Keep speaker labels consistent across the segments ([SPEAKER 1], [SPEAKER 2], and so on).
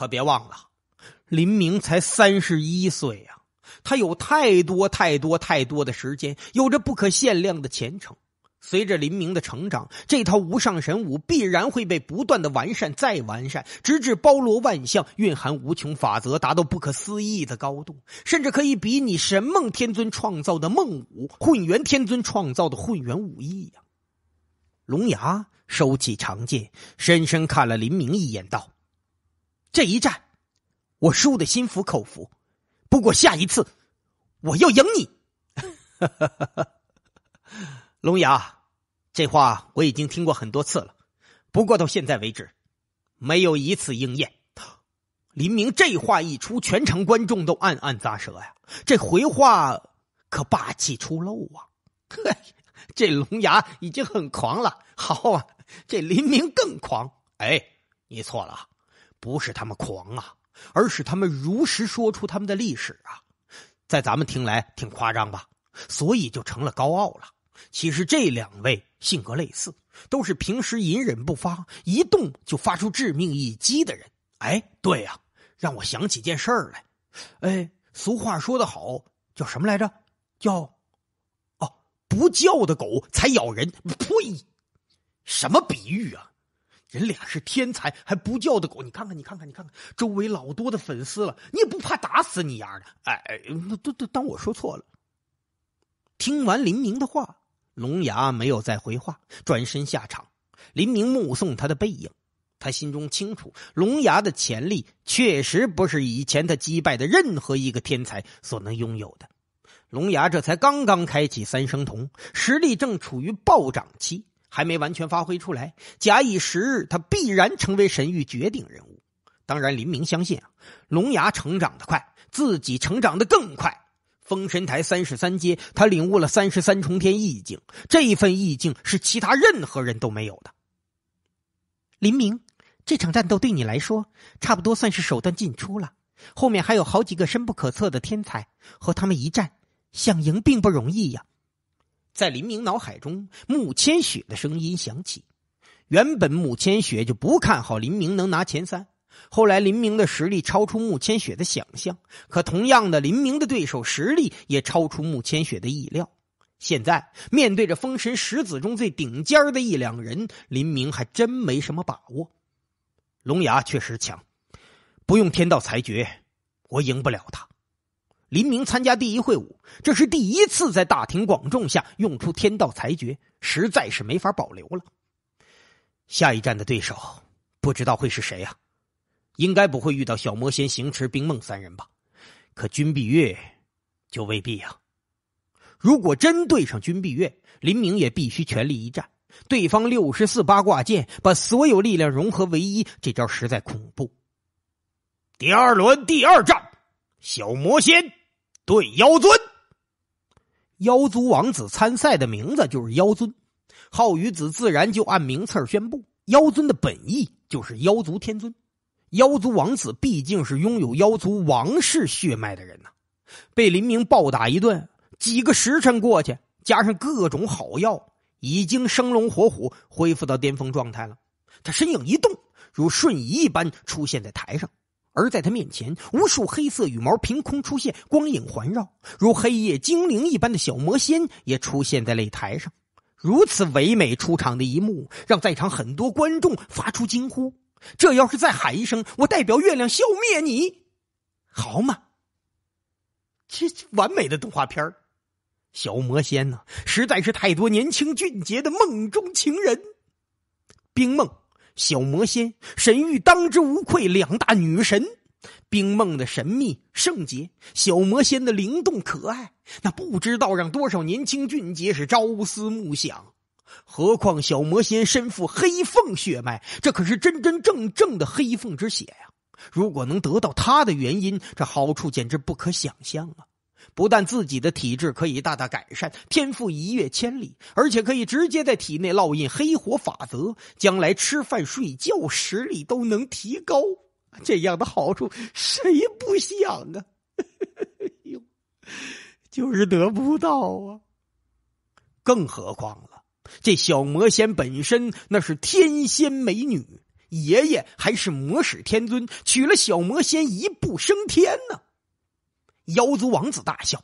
[SPEAKER 1] 可别忘了，林明才三十一岁呀！他有太多太多太多的时间，有着不可限量的前程。随着林明的成长，这套无上神武必然会被不断的完善、再完善，直至包罗万象，蕴含无穷法则，达到不可思议的高度，甚至可以比拟神梦天尊创造的梦武、混元天尊创造的混元武艺呀！龙牙收起长剑，深深看了林明一眼，道。这一战，我输的心服口服。不过下一次，我要赢你。龙牙，这话我已经听过很多次了，不过到现在为止，没有一次应验。林明这话一出，全场观众都暗暗咂舌呀。这回话可霸气出露啊！这龙牙已经很狂了，好啊，这林明更狂。哎，你错了。不是他们狂啊，而是他们如实说出他们的历史啊，在咱们听来挺夸张吧，所以就成了高傲了。其实这两位性格类似，都是平时隐忍不发，一动就发出致命一击的人。哎，对呀，让我想起件事儿来。哎，俗话说得好，叫什么来着？叫，哦，不叫的狗才咬人。呸，什么比喻啊？人俩是天才还不叫的狗，你看看，你看看，你看看，周围老多的粉丝了，你也不怕打死你丫的？哎，那都都当我说错了。听完林明的话，龙牙没有再回话，转身下场。林明目送他的背影，他心中清楚，龙牙的潜力确实不是以前他击败的任何一个天才所能拥有的。龙牙这才刚刚开启三生瞳，实力正处于暴涨期。还没完全发挥出来，假以时日，他必然成为神域绝顶人物。当然，林明相信啊，龙牙成长的快，自己成长的更快。封神台三十三阶，他领悟了三十三重天意境，这份意境是其他任何人都没有的。林明，这场战斗对你来说，差不多算是手段尽出了。后面还有好几个深不可测的天才，和他们一战，想赢并不容易呀。在林明脑海中，慕千雪的声音响起。原本慕千雪就不看好林明能拿前三，后来林明的实力超出慕千雪的想象。可同样的，林明的对手实力也超出慕千雪的意料。现在面对着封神十子中最顶尖的一两人，林明还真没什么把握。龙牙确实强，不用天道裁决，我赢不了他。林明参加第一会武，这是第一次在大庭广众下用出天道裁决，实在是没法保留了。下一站的对手不知道会是谁呀？应该不会遇到小魔仙、行迟、冰梦三人吧？可君碧月就未必呀。如果真对上君碧月，林明也必须全力一战。对方六十四八卦剑把所有力量融合为一，这招实在恐怖。第二轮第二战，小魔仙。对妖尊，妖族王子参赛的名字就是妖尊，浩宇子自然就按名次儿宣布。妖尊的本意就是妖族天尊，妖族王子毕竟是拥有妖族王室血脉的人呐。被林明暴打一顿，几个时辰过去，加上各种好药，已经生龙活虎，恢复到巅峰状态了。他身影一动，如瞬移一般出现在台上。而在他面前，无数黑色羽毛凭空出现，光影环绕，如黑夜精灵一般的小魔仙也出现在擂台上。如此唯美出场的一幕，让在场很多观众发出惊呼：“这要是再喊一声，我代表月亮消灭你，好嘛！”这完美的动画片小魔仙呢，实在是太多年轻俊杰的梦中情人，冰梦。小魔仙神域当之无愧两大女神，冰梦的神秘圣洁，小魔仙的灵动可爱，那不知道让多少年轻俊杰是朝思暮想。何况小魔仙身负黑凤血脉，这可是真真正正的黑凤之血呀！如果能得到他的原因，这好处简直不可想象啊！不但自己的体质可以大大改善，天赋一跃千里，而且可以直接在体内烙印黑火法则，将来吃饭睡觉实力都能提高。这样的好处谁不想啊？呵呵呵就是得不到啊！更何况了，这小魔仙本身那是天仙美女，爷爷还是魔使天尊，娶了小魔仙，一步升天呢！妖族王子大笑，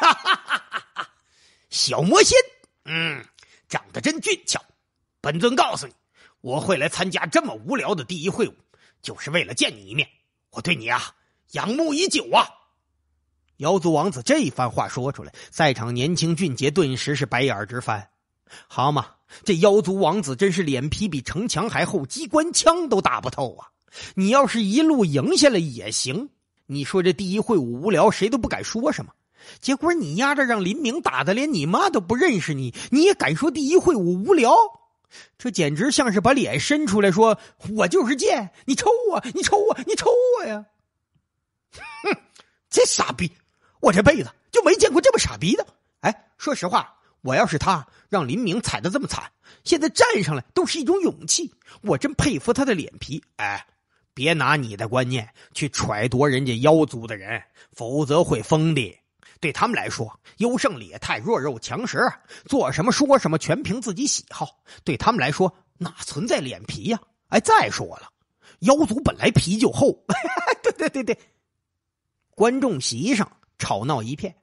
[SPEAKER 1] 哈哈哈哈哈！小魔仙，嗯，长得真俊俏。本尊告诉你，我会来参加这么无聊的第一会晤，就是为了见你一面。我对你啊，仰慕已久啊！妖族王子这一番话说出来，在场年轻俊杰顿时是白眼直翻。好嘛，这妖族王子真是脸皮比城墙还厚，机关枪都打不透啊！你要是一路赢下来也行。你说这第一会武无聊，谁都不敢说什么。结果你丫的让林明打的连你妈都不认识你，你也敢说第一会武无聊？这简直像是把脸伸出来说我就是贱，你抽我，你抽我，你抽我呀！哼，这傻逼，我这辈子就没见过这么傻逼的。哎，说实话，我要是他让林明踩的这么惨，现在站上来都是一种勇气，我真佩服他的脸皮。哎。别拿你的观念去揣度人家妖族的人，否则会疯的。对他们来说，优胜劣汰，弱肉强食，做什么说什么全凭自己喜好。对他们来说，哪存在脸皮呀？哎，再说了，妖族本来皮就厚。对对对对，观众席上吵闹一片，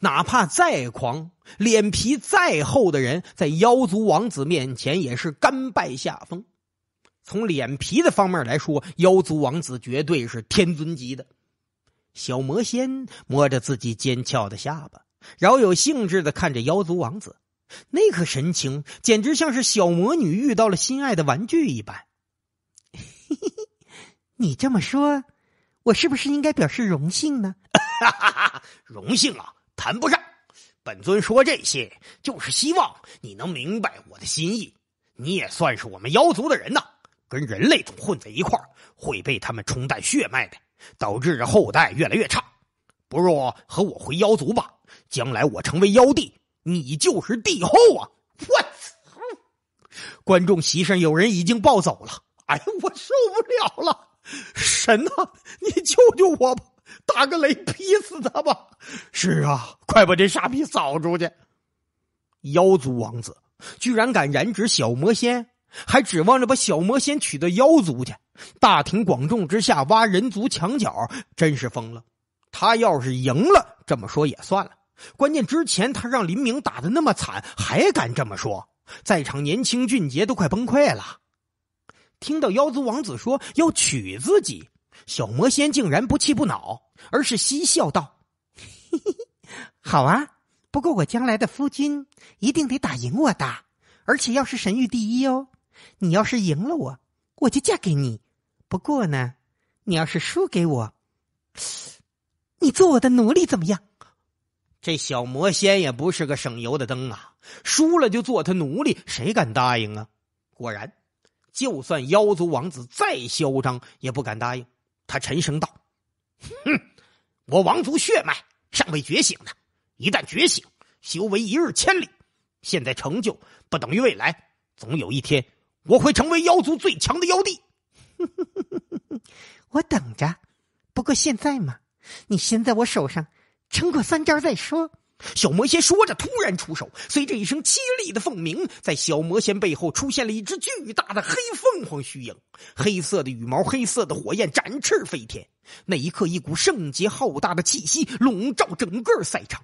[SPEAKER 1] 哪怕再狂、脸皮再厚的人，在妖族王子面前也是甘拜下风。从脸皮的方面来说，妖族王子绝对是天尊级的。小魔仙摸着自己尖翘的下巴，饶有兴致的看着妖族王子，那可神情简直像是小魔女遇到了心爱的玩具一般。你这么说，我是不是应该表示荣幸呢？荣幸啊，谈不上。本尊说这些，就是希望你能明白我的心意。你也算是我们妖族的人呐。跟人类总混在一块会被他们冲淡血脉的，导致后代越来越差。不如和我回妖族吧，将来我成为妖帝，你就是帝后啊！我操！观众席上有人已经暴走了，哎呀，我受不了了！神呐，你救救我吧，打个雷劈死他吧！是啊，快把这傻逼扫出去！妖族王子居然敢染指小魔仙！还指望着把小魔仙娶到妖族去，大庭广众之下挖人族墙角，真是疯了！他要是赢了，这么说也算了。关键之前他让林明打的那么惨，还敢这么说，在场年轻俊杰都快崩溃了。听到妖族王子说要娶自己，小魔仙竟然不气不恼，而是嬉笑道：“嘿嘿嘿，好啊，不过我将来的夫君一定得打赢我的，而且要是神域第一哦。”你要是赢了我，我就嫁给你。不过呢，你要是输给我，你做我的奴隶怎么样？这小魔仙也不是个省油的灯啊！输了就做他奴隶，谁敢答应啊？果然，就算妖族王子再嚣张，也不敢答应。他沉声道：“哼，我王族血脉尚未觉醒呢，一旦觉醒，修为一日千里。现在成就不等于未来，总有一天。”我会成为妖族最强的妖帝。我等着。不过现在嘛，你先在我手上撑过三招再说。小魔仙说着，突然出手。随着一声凄厉的凤鸣，在小魔仙背后出现了一只巨大的黑凤凰虚影，黑色的羽毛，黑色的火焰，展翅飞天。那一刻，一股圣洁浩大的气息笼罩整个赛场。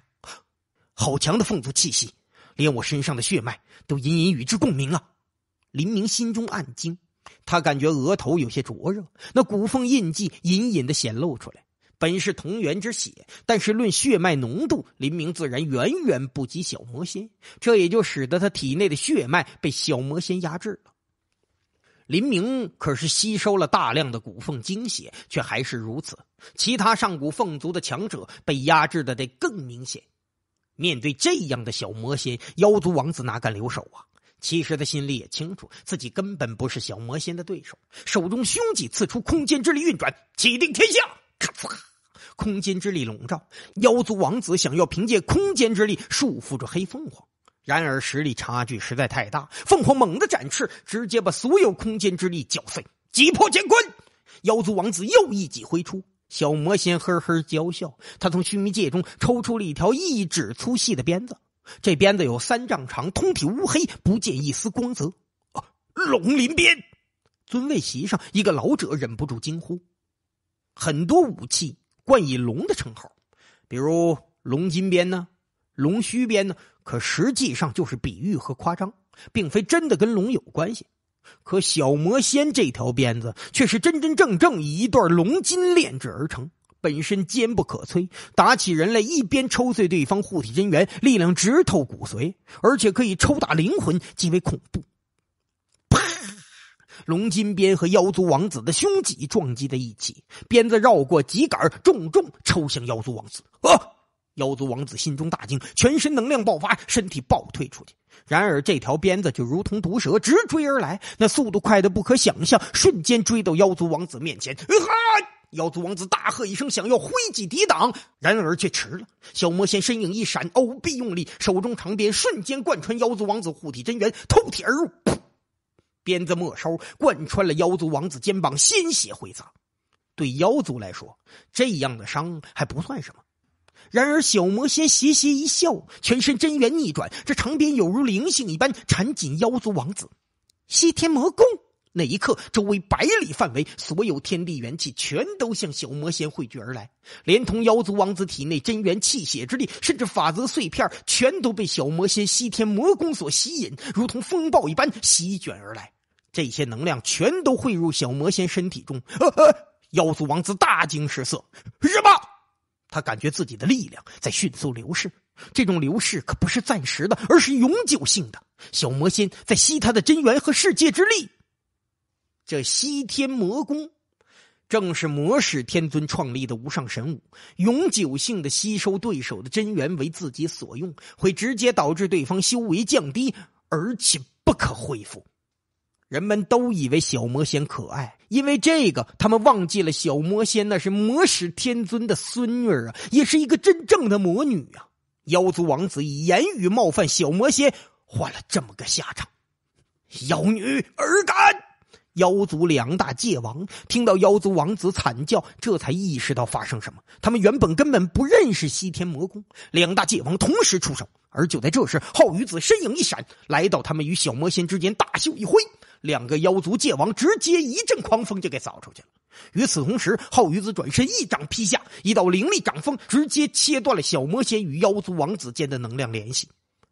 [SPEAKER 1] 好强的凤族气息，连我身上的血脉都隐隐与之共鸣啊！林明心中暗惊，他感觉额头有些灼热，那古凤印记隐隐的显露出来。本是同源之血，但是论血脉浓度，林明自然远远不及小魔仙，这也就使得他体内的血脉被小魔仙压制了。林明可是吸收了大量的古凤精血，却还是如此。其他上古凤族的强者被压制的得更明显。面对这样的小魔仙，妖族王子哪敢留手啊？其实他心里也清楚，自己根本不是小魔仙的对手。手中凶器刺出，空间之力运转，气定天下。咔嚓，空间之力笼罩妖族王子，想要凭借空间之力束缚住黑凤凰。然而实力差距实在太大，凤凰猛地展翅，直接把所有空间之力搅碎，击破乾坤。妖族王子又一击挥出，小魔仙呵呵娇笑，他从须弥界中抽出了一条一指粗细的鞭子。这鞭子有三丈长，通体乌黑，不见一丝光泽。龙鳞鞭！尊位席上，一个老者忍不住惊呼：“很多武器冠以龙的称号，比如龙金鞭呢，龙须鞭呢，可实际上就是比喻和夸张，并非真的跟龙有关系。可小魔仙这条鞭子却是真真正正以一段龙筋炼制而成。”本身坚不可摧，打起人类一边抽碎对方护体真元，力量直透骨髓，而且可以抽打灵魂，极为恐怖。啪！龙金鞭和妖族王子的胸脊撞击在一起，鞭子绕过脊杆，重重抽向妖族王子。啊！妖族王子心中大惊，全身能量爆发，身体爆退出去。然而，这条鞭子就如同毒蛇，直追而来，那速度快的不可想象，瞬间追到妖族王子面前。哈！妖族王子大喝一声，想要挥戟抵挡，然而却迟了。小魔仙身影一闪，手臂用力，手中长鞭瞬间贯穿妖族王子护体真元，透体而入。鞭子没收，贯穿了妖族王子肩膀，鲜血挥洒。对妖族来说，这样的伤还不算什么。然而，小魔仙邪邪一笑，全身真元逆转，这长鞭有如灵性一般缠紧妖族王子。西天魔宫那一刻，周围百里范围所有天地元气全都向小魔仙汇聚而来，连同妖族王子体内真元气血之力，甚至法则碎片，全都被小魔仙西天魔功所吸引，如同风暴一般席卷而来。这些能量全都汇入小魔仙身体中。妖族王子大惊失色：“什么？”他感觉自己的力量在迅速流逝，这种流逝可不是暂时的，而是永久性的。小魔仙在吸他的真元和世界之力，这西天魔功，正是魔使天尊创立的无上神武，永久性的吸收对手的真元为自己所用，会直接导致对方修为降低，而且不可恢复。人们都以为小魔仙可爱，因为这个，他们忘记了小魔仙那是魔使天尊的孙女啊，也是一个真正的魔女啊。妖族王子以言语冒犯小魔仙，换了这么个下场。妖女尔敢！妖族两大界王听到妖族王子惨叫，这才意识到发生什么。他们原本根本不认识西天魔宫，两大界王同时出手。而就在这时，浩宇子身影一闪，来到他们与小魔仙之间，大袖一挥。两个妖族界王直接一阵狂风就给扫出去了。与此同时，浩宇子转身一掌劈下，一道凌厉掌风直接切断了小魔仙与妖族王子间的能量联系。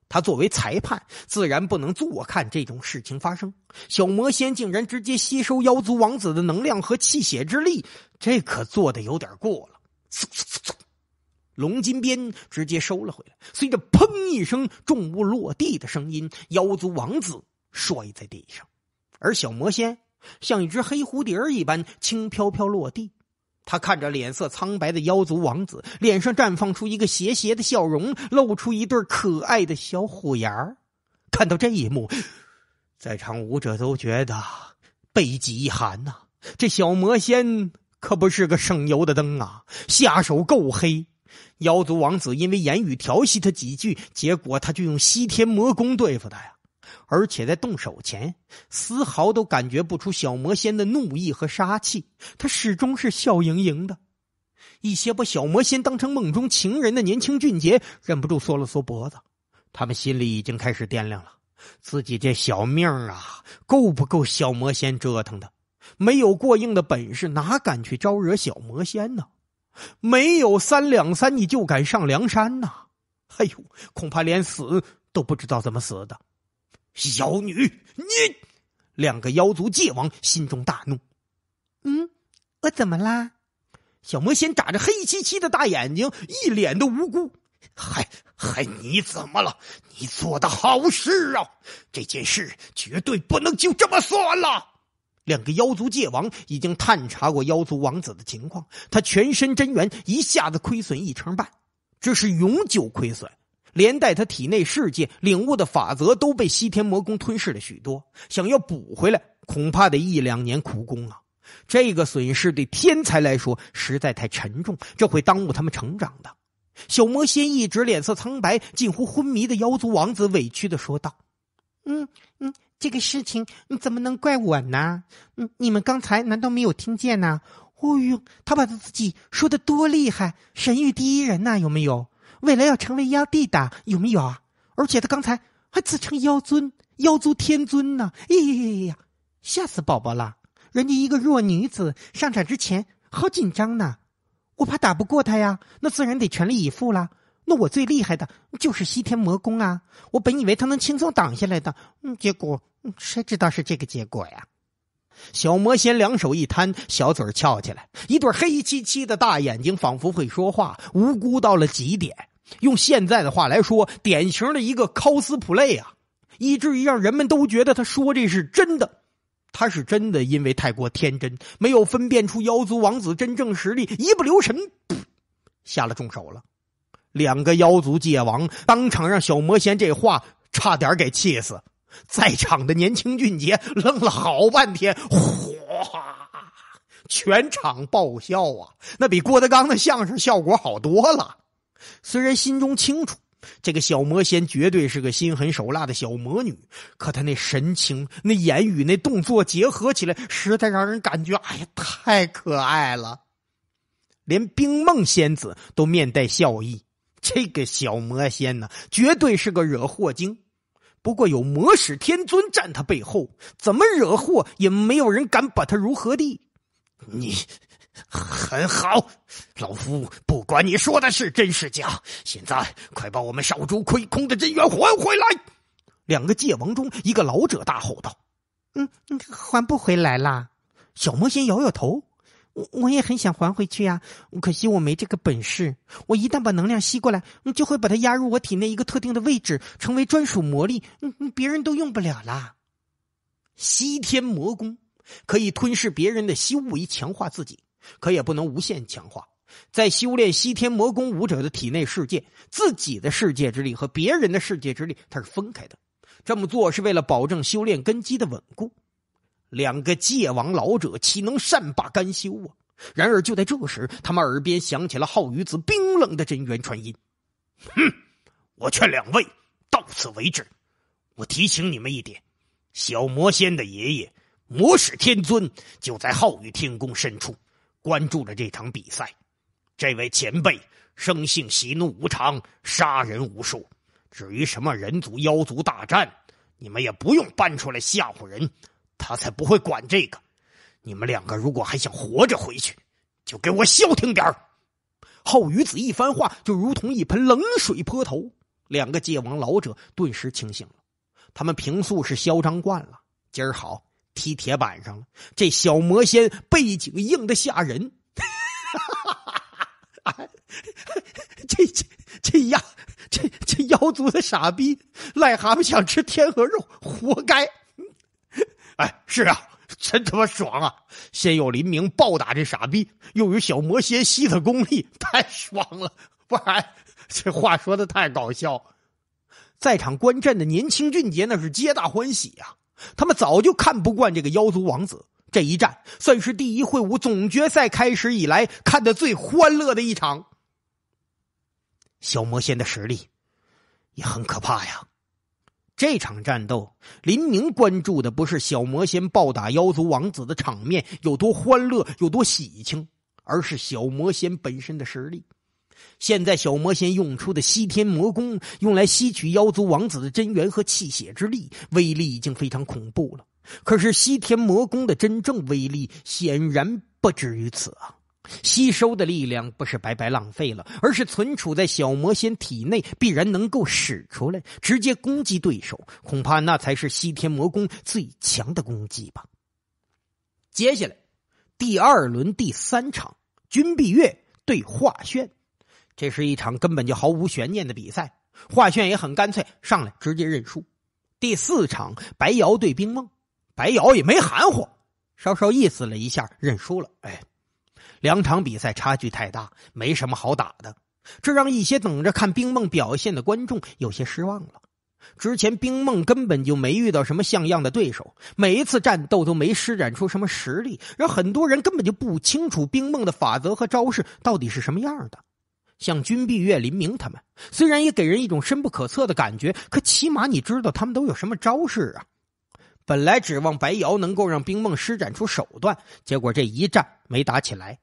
[SPEAKER 1] 他作为裁判，自然不能坐看这种事情发生。小魔仙竟然直接吸收妖族王子的能量和气血之力，这可做的有点过了。嗖嗖嗖嗖，龙金鞭直接收了回来。随着“砰”一声重物落地的声音，妖族王子摔在地上。而小魔仙像一只黑蝴蝶一般轻飘飘落地，他看着脸色苍白的妖族王子，脸上绽放出一个邪邪的笑容，露出一对可爱的小虎牙。看到这一幕，在场舞者都觉得背脊一寒呐。这小魔仙可不是个省油的灯啊，下手够黑。妖族王子因为言语调戏他几句，结果他就用西天魔功对付他呀。而且在动手前，丝毫都感觉不出小魔仙的怒意和杀气，他始终是笑盈盈的。一些把小魔仙当成梦中情人的年轻俊杰忍不住缩了缩脖子，他们心里已经开始掂量了自己这小命啊，够不够小魔仙折腾的？没有过硬的本事，哪敢去招惹小魔仙呢？没有三两三，你就敢上梁山呐？哎呦，恐怕连死都不知道怎么死的。妖女，你！两个妖族界王心中大怒。嗯，我怎么啦？小魔仙眨着黑漆漆的大眼睛，一脸的无辜。还还你怎么了？你做的好事啊！这件事绝对不能就这么算了。两个妖族界王已经探查过妖族王子的情况，他全身真元一下子亏损一成半，这是永久亏损。连带他体内世界领悟的法则都被西天魔宫吞噬了许多，想要补回来，恐怕得一两年苦功了。这个损失对天才来说实在太沉重，这会耽误他们成长的。小魔仙一直脸色苍白，近乎昏迷的妖族王子委屈的说道：“嗯嗯，这个事情你怎么能怪我呢？嗯，你们刚才难道没有听见呢？哦呦，他把他自己说的多厉害，神域第一人呐，有没有？”未来要成为妖帝的有没有啊？而且他刚才还自称妖尊、妖族天尊呢！呀呀呀呀呀！吓死宝宝了！人家一个弱女子上场之前好紧张呢，我怕打不过他呀，那自然得全力以赴了。那我最厉害的就是西天魔功啊！我本以为他能轻松挡下来的，嗯，结果谁知道是这个结果呀？小魔仙两手一摊，小嘴翘起来，一对黑漆漆的大眼睛仿佛会说话，无辜到了极点。用现在的话来说，典型的一个 cosplay 啊，以至于让人们都觉得他说这是真的。他是真的，因为太过天真，没有分辨出妖族王子真正实力，一不留神，下了重手了。两个妖族界王当场让小魔仙这话差点给气死，在场的年轻俊杰愣了好半天，哗，全场爆笑啊，那比郭德纲的相声效果好多了。虽然心中清楚，这个小魔仙绝对是个心狠手辣的小魔女，可她那神情、那言语、那动作结合起来，实在让人感觉，哎呀，太可爱了。连冰梦仙子都面带笑意。这个小魔仙呢，绝对是个惹祸精。不过有魔使天尊站他背后，怎么惹祸也没有人敢把他如何的。你。很好，老夫不管你说的是真是假，现在快把我们少主亏空的真元还回来！两个界王中，一个老者大吼道：“嗯嗯，还不回来啦？”小魔仙摇摇头：“我我也很想还回去呀，可惜我没这个本事。我一旦把能量吸过来，就会把它压入我体内一个特定的位置，成为专属魔力，嗯，别人都用不了啦。西天魔功可以吞噬别人的修为，强化自己。”可也不能无限强化。在修炼西天魔功武者的体内世界，自己的世界之力和别人的世界之力，它是分开的。这么做是为了保证修炼根基的稳固。两个界王老者岂能善罢甘休啊？然而就在这时，他们耳边响起了浩宇子冰冷的真元传音：“哼，我劝两位到此为止。我提醒你们一点：小魔仙的爷爷魔使天尊就在浩宇天宫深处。”关注了这场比赛，这位前辈生性喜怒无常，杀人无数。至于什么人族妖族大战，你们也不用搬出来吓唬人，他才不会管这个。你们两个如果还想活着回去，就给我消停点儿。余子一番话就如同一盆冷水泼头，两个界王老者顿时清醒了。他们平素是嚣张惯了，今儿好。踢铁板上了，这小魔仙背景硬的吓人，这这这呀，这这妖族的傻逼癞蛤蟆想吃天鹅肉，活该！哎，是啊，真他妈爽啊！先有林明暴打这傻逼，又有小魔仙吸他功力，太爽了！不然，这话说的太搞笑，在场观战的年轻俊杰那是皆大欢喜呀。他们早就看不惯这个妖族王子，这一战算是第一会武总决赛开始以来看的最欢乐的一场。小魔仙的实力也很可怕呀！这场战斗，林宁关注的不是小魔仙暴打妖族王子的场面有多欢乐、有多喜庆，而是小魔仙本身的实力。现在，小魔仙用出的西天魔功用来吸取妖族王子的真元和气血之力，威力已经非常恐怖了。可是，西天魔功的真正威力显然不止于此啊！吸收的力量不是白白浪费了，而是存储在小魔仙体内，必然能够使出来，直接攻击对手。恐怕那才是西天魔功最强的攻击吧。接下来，第二轮第三场，君碧月对华轩。这是一场根本就毫无悬念的比赛，画炫也很干脆，上来直接认输。第四场，白瑶对冰梦，白瑶也没含糊，稍稍意思了一下，认输了。哎，两场比赛差距太大，没什么好打的，这让一些等着看冰梦表现的观众有些失望了。之前冰梦根本就没遇到什么像样的对手，每一次战斗都没施展出什么实力，让很多人根本就不清楚冰梦的法则和招式到底是什么样的。像君碧月、林明他们，虽然也给人一种深不可测的感觉，可起码你知道他们都有什么招式啊。本来指望白瑶能够让冰梦施展出手段，结果这一战没打起来。